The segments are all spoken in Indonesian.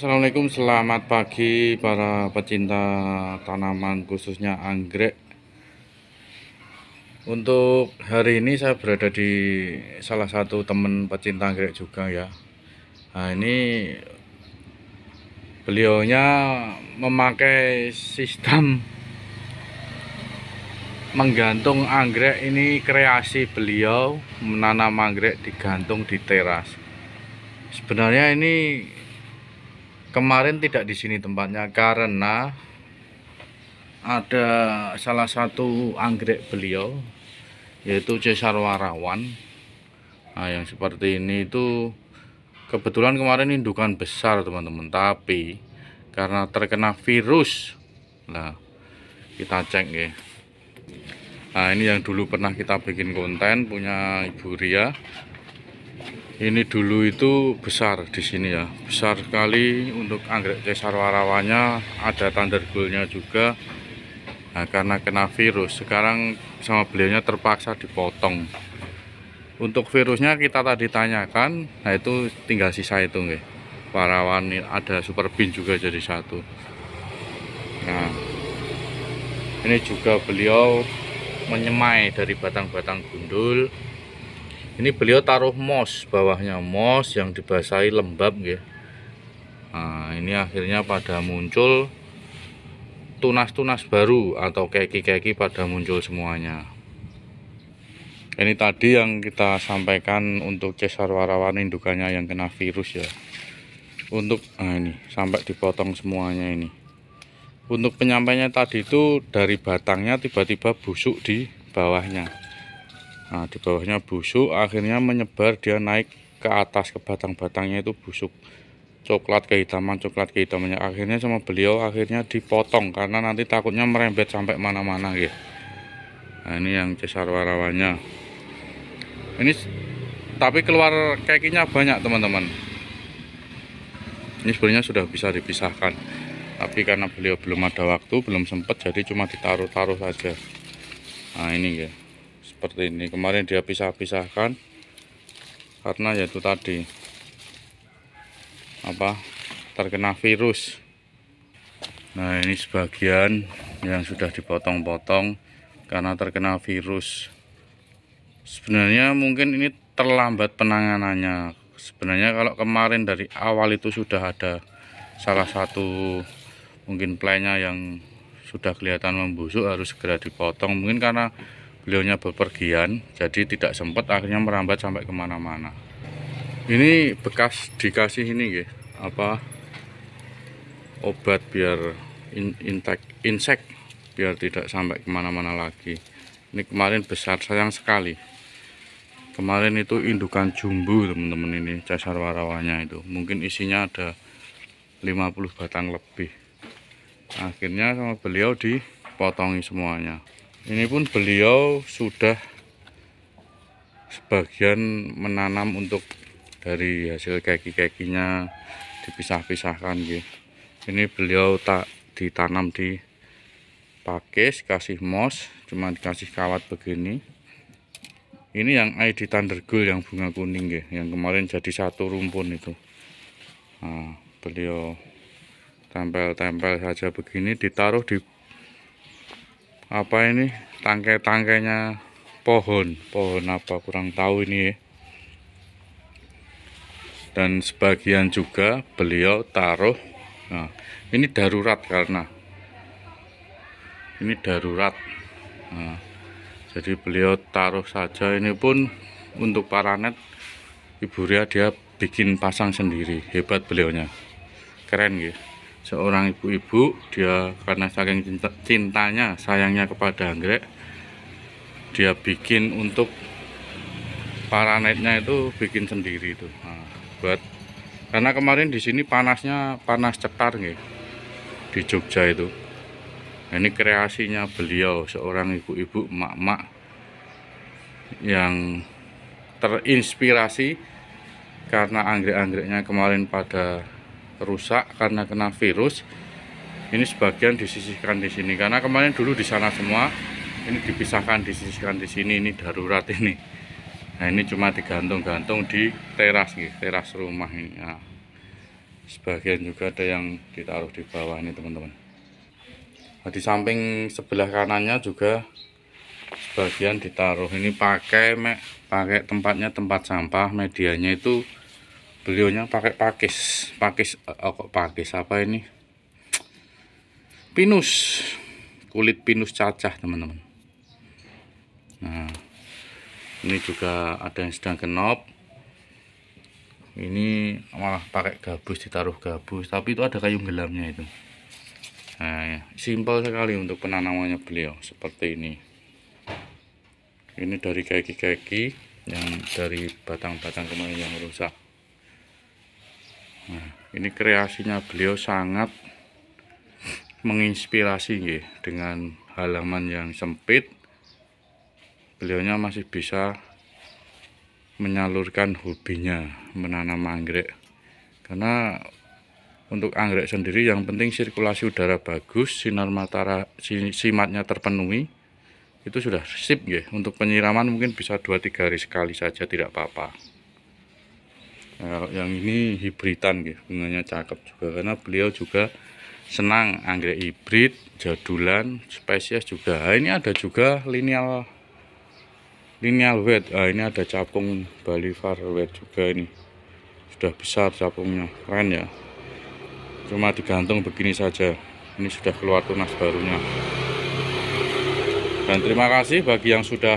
Assalamualaikum selamat pagi para pecinta tanaman khususnya anggrek Untuk hari ini saya berada di salah satu teman pecinta anggrek juga ya Nah ini beliaunya memakai sistem menggantung anggrek ini kreasi beliau menanam anggrek digantung di teras Sebenarnya ini kemarin tidak di sini tempatnya karena ada salah satu anggrek beliau yaitu Cesar Warawan nah yang seperti ini itu kebetulan kemarin indukan besar teman-teman tapi karena terkena virus nah kita cek ya nah ini yang dulu pernah kita bikin konten punya Ibu Ria ini dulu itu besar di sini ya besar sekali untuk anggrek cesar warawanya ada tandar gulnya juga nah, karena kena virus sekarang sama beliaunya terpaksa dipotong untuk virusnya kita tadi tanyakan nah itu tinggal sisa itu nggih warawan ada super bin juga jadi satu nah ini juga beliau menyemai dari batang-batang gundul ini beliau taruh mos bawahnya mos yang dibasahi lembab ya nah ini akhirnya pada muncul tunas-tunas baru atau keki-keki pada muncul semuanya ini tadi yang kita sampaikan untuk cesar warawan indukannya yang kena virus ya untuk nah ini sampai dipotong semuanya ini untuk penyampainya tadi itu dari batangnya tiba-tiba busuk di bawahnya Nah, di bawahnya busuk, akhirnya menyebar dia naik ke atas ke batang-batangnya itu busuk. Coklat kehitaman, coklat kehitamannya. Akhirnya sama beliau akhirnya dipotong karena nanti takutnya merembet sampai mana-mana gitu. Nah, ini yang cesar warawannya. Ini tapi keluar kekinya banyak, teman-teman. Ini sebenarnya sudah bisa dipisahkan. Tapi karena beliau belum ada waktu, belum sempat jadi cuma ditaruh-taruh saja. Nah, ini ya seperti ini kemarin dia pisah-pisahkan karena yaitu tadi apa terkena virus nah ini sebagian yang sudah dipotong-potong karena terkena virus sebenarnya mungkin ini terlambat penanganannya sebenarnya kalau kemarin dari awal itu sudah ada salah satu mungkin plannya yang sudah kelihatan membusuk harus segera dipotong mungkin karena beliaunya bepergian jadi tidak sempat akhirnya merambat sampai kemana-mana ini bekas dikasih ini ya apa obat biar in, intek, insek biar tidak sampai kemana-mana lagi ini kemarin besar sayang sekali kemarin itu indukan jumbo teman-teman ini cesar warawanya itu mungkin isinya ada 50 batang lebih akhirnya sama beliau dipotongi semuanya ini pun beliau sudah sebagian menanam untuk dari hasil keki-kekinya dipisah-pisahkan gitu. Ini beliau tak ditanam di pakis kasih mos cuma dikasih kawat begini. Ini yang ID Thundergold yang bunga kuning ya, yang kemarin jadi satu rumpun itu. Nah, beliau tempel-tempel saja begini ditaruh di apa ini tangkai-tangkainya pohon pohon apa kurang tahu ini ya dan sebagian juga beliau taruh nah, ini darurat karena ini darurat nah, jadi beliau taruh saja ini pun untuk paranet Ibu Ria dia bikin pasang sendiri hebat beliaunya keren gitu seorang ibu-ibu dia karena saking cinta, cintanya sayangnya kepada anggrek dia bikin untuk para netnya itu bikin sendiri itu nah, buat karena kemarin di sini panasnya panas cetar nih di Jogja itu nah, ini kreasinya beliau seorang ibu-ibu mak-mak yang terinspirasi karena anggrek-anggreknya kemarin pada rusak karena kena virus ini sebagian disisihkan di sini karena kemarin dulu di sana semua ini dipisahkan disisihkan di sini ini darurat ini nah ini cuma digantung-gantung di teras nih teras rumah ini nah, sebagian juga ada yang ditaruh di bawah ini teman-teman nah, di samping sebelah kanannya juga sebagian ditaruh ini pakai me, pakai tempatnya tempat sampah medianya itu beliaunya pakai pakis pakis eh, oh, kok pakis apa ini pinus kulit pinus cacah teman-teman nah ini juga ada yang sedang kenop ini malah pakai gabus ditaruh gabus tapi itu ada kayu gelamnya itu nah ya. simpel sekali untuk penanamannya beliau seperti ini ini dari keki-keki yang dari batang-batang kemarin yang rusak Nah, ini kreasinya beliau sangat menginspirasi ya, dengan halaman yang sempit. Beliaunya masih bisa menyalurkan hobinya menanam anggrek. Karena untuk anggrek sendiri yang penting sirkulasi udara bagus, sinar matahari simatnya terpenuhi, itu sudah sip ya. Untuk penyiraman mungkin bisa 2-3 hari sekali saja tidak apa-apa yang ini hibridan gitu, bunganya cakep juga karena beliau juga senang anggrek hibrid, jadulan, spesies juga. Nah, ini ada juga lineal lineal wet. Nah, ini ada capung Bali balivar wet juga ini. Sudah besar capungnya, keren ya. Cuma digantung begini saja. Ini sudah keluar tunas barunya. Dan terima kasih bagi yang sudah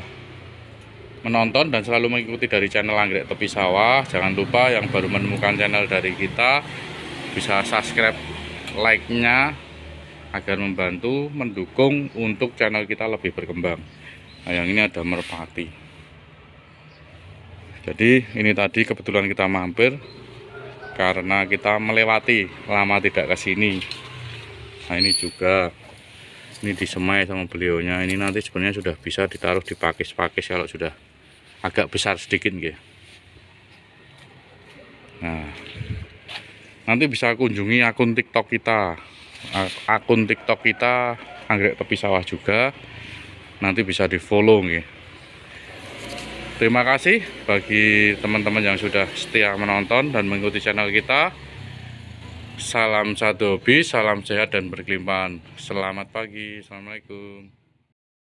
menonton dan selalu mengikuti dari channel Anggrek Tepi Sawah. Jangan lupa yang baru menemukan channel dari kita bisa subscribe like-nya agar membantu mendukung untuk channel kita lebih berkembang. Nah, yang ini ada merpati. Jadi ini tadi kebetulan kita mampir karena kita melewati lama tidak ke sini. Nah, ini juga ini disemai sama beliaunya. Ini nanti sebenarnya sudah bisa ditaruh di pakis-pakis kalau sudah agak besar sedikit nggih. Nah. Nanti bisa kunjungi akun TikTok kita. Akun TikTok kita anggrek tepi sawah juga. Nanti bisa di-follow nggih. Terima kasih bagi teman-teman yang sudah setia menonton dan mengikuti channel kita. Salam satu hobi, salam sehat dan berkelimpahan. Selamat pagi, Assalamualaikum.